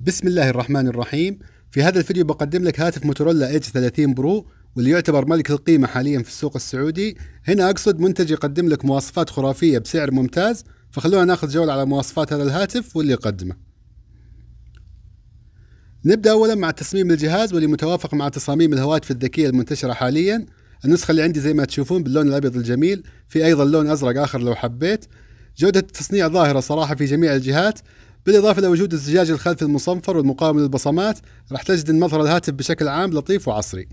بسم الله الرحمن الرحيم في هذا الفيديو بقدم لك هاتف موتورولا ايدج 30 برو واللي يعتبر ملك القيمة حاليا في السوق السعودي هنا أقصد منتج يقدم لك مواصفات خرافية بسعر ممتاز فخلونا ناخذ جولة على مواصفات هذا الهاتف واللي يقدمه نبدأ أولا مع تصميم الجهاز واللي متوافق مع تصاميم الهواتف الذكية المنتشرة حاليا النسخة اللي عندي زي ما تشوفون باللون الأبيض الجميل في أيضا لون أزرق آخر لو حبيت جودة التصنيع ظاهرة صراحة في جميع الجهات بالإضافة لوجود الزجاج الخلفي المصنفر والمقاوم للبصمات راح تجد ان مظهر الهاتف بشكل عام لطيف وعصري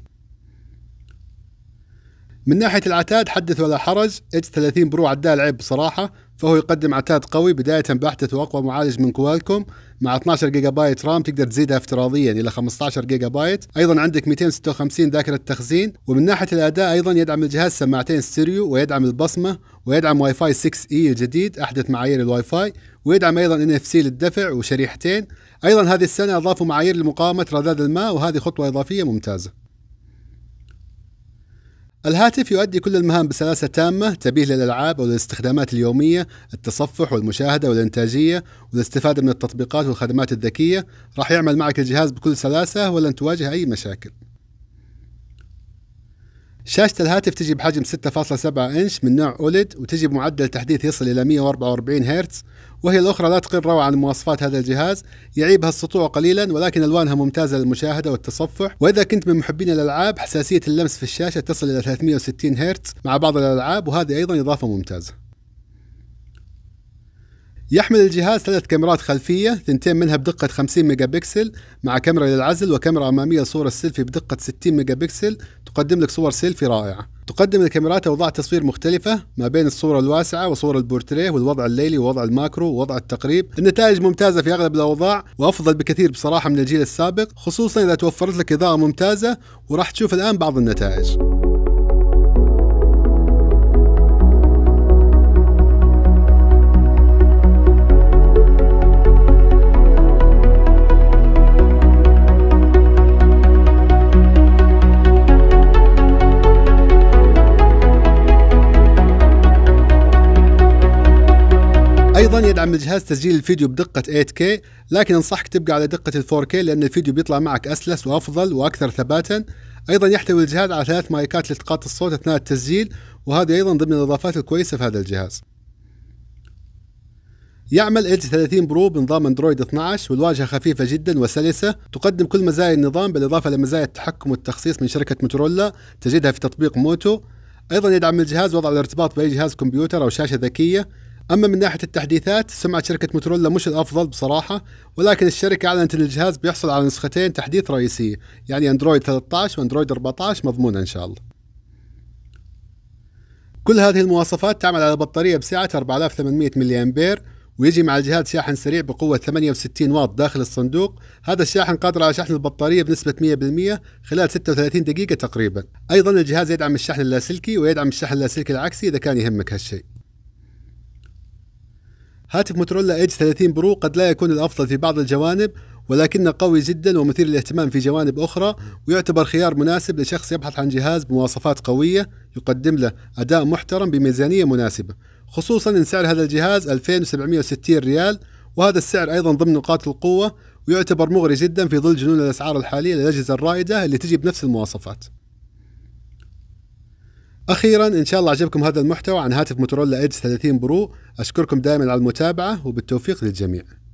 من ناحية العتاد حدث ولا حرج اتش 30 برو عداه العيب بصراحة فهو يقدم عتاد قوي بداية بأحدث وأقوى معالج من كوالكوم مع 12 جيجا بايت رام تقدر تزيدها افتراضيا إلى 15 جيجا بايت أيضا عندك 256 ذاكرة تخزين ومن ناحية الأداء أيضا يدعم الجهاز سماعتين ستيريو ويدعم البصمة ويدعم واي فاي 6 اي الجديد أحدث معايير الواي فاي ويدعم أيضا ان اف سي للدفع وشريحتين أيضا هذه السنة أضافوا معايير لمقاومة رذاذ الماء وهذه خطوة إضافية ممتازة الهاتف يؤدي كل المهام بسلاسة تامة تبيه للألعاب وللاستخدامات اليومية التصفح والمشاهدة والإنتاجية والاستفادة من التطبيقات والخدمات الذكية راح يعمل معك الجهاز بكل سلاسة ولن تواجه أي مشاكل شاشة الهاتف تجي بحجم 6.7 انش من نوع أوليد وتجي بمعدل تحديث يصل إلى 144 هرتز وهي الأخرى لا تقل روعة عن مواصفات هذا الجهاز يعيبها السطوع قليلا ولكن ألوانها ممتازة للمشاهدة والتصفح وإذا كنت من محبين الألعاب حساسية اللمس في الشاشة تصل إلى 360 هرتز مع بعض الألعاب وهذه أيضا إضافة ممتازة يحمل الجهاز ثلاث كاميرات خلفية ثنتين منها بدقة 50 ميجا بكسل مع كاميرا للعزل وكاميرا أمامية لصورة السيلفي بدقة 60 ميجا بكسل تقدم لك صور سيلفي رائعة تقدم الكاميرات أوضاع تصوير مختلفة ما بين الصورة الواسعة وصور البورتريه والوضع الليلي ووضع الماكرو ووضع التقريب النتائج ممتازة في أغلب الأوضاع وأفضل بكثير بصراحة من الجيل السابق خصوصا إذا توفرت لك إضاءة ممتازة وراح تشوف الآن بعض النتائج ايضا يدعم الجهاز تسجيل الفيديو بدقه 8K لكن انصحك تبقى على دقه 4K لان الفيديو بيطلع معك اسلس وافضل واكثر ثباتا ايضا يحتوي الجهاز على ثلاث مايكات لالتقاط الصوت اثناء التسجيل وهذه ايضا ضمن الاضافات الكويسه في هذا الجهاز يعمل ايدج 30 برو بنظام اندرويد 12 والواجهه خفيفه جدا وسلسه تقدم كل مزايا النظام بالاضافه لمزايا التحكم والتخصيص من شركه موتورولا تجدها في تطبيق موتو ايضا يدعم الجهاز وضع الارتباط باي جهاز كمبيوتر او شاشه ذكيه اما من ناحيه التحديثات سمعت شركه موتورولا مش الافضل بصراحه ولكن الشركه اعلنت ان الجهاز بيحصل على نسختين تحديث رئيسيه يعني اندرويد 13 واندرويد 14 مضمونه ان شاء الله كل هذه المواصفات تعمل على بطاريه بسعه 4800 ملي امبير ويجي مع الجهاز شاحن سريع بقوة 68 واط داخل الصندوق هذا الشاحن قادر على شحن البطارية بنسبة 100% خلال 36 دقيقة تقريبا أيضا الجهاز يدعم الشحن اللاسلكي ويدعم الشحن اللاسلكي العكسي إذا كان يهمك هالشيء هاتف موتورولا ايدج 30 برو قد لا يكون الافضل في بعض الجوانب ولكنه قوي جدا ومثير للاهتمام في جوانب اخرى ويعتبر خيار مناسب لشخص يبحث عن جهاز بمواصفات قويه يقدم له اداء محترم بميزانيه مناسبه خصوصا ان سعر هذا الجهاز 2760 ريال وهذا السعر ايضا ضمن نقاط القوه ويعتبر مغري جدا في ظل جنون الاسعار الحاليه للاجهزه الرائده اللي تجي بنفس المواصفات اخيرا ان شاء الله عجبكم هذا المحتوى عن هاتف موتورولا ايدج 30 برو اشكركم دائما على المتابعه وبالتوفيق للجميع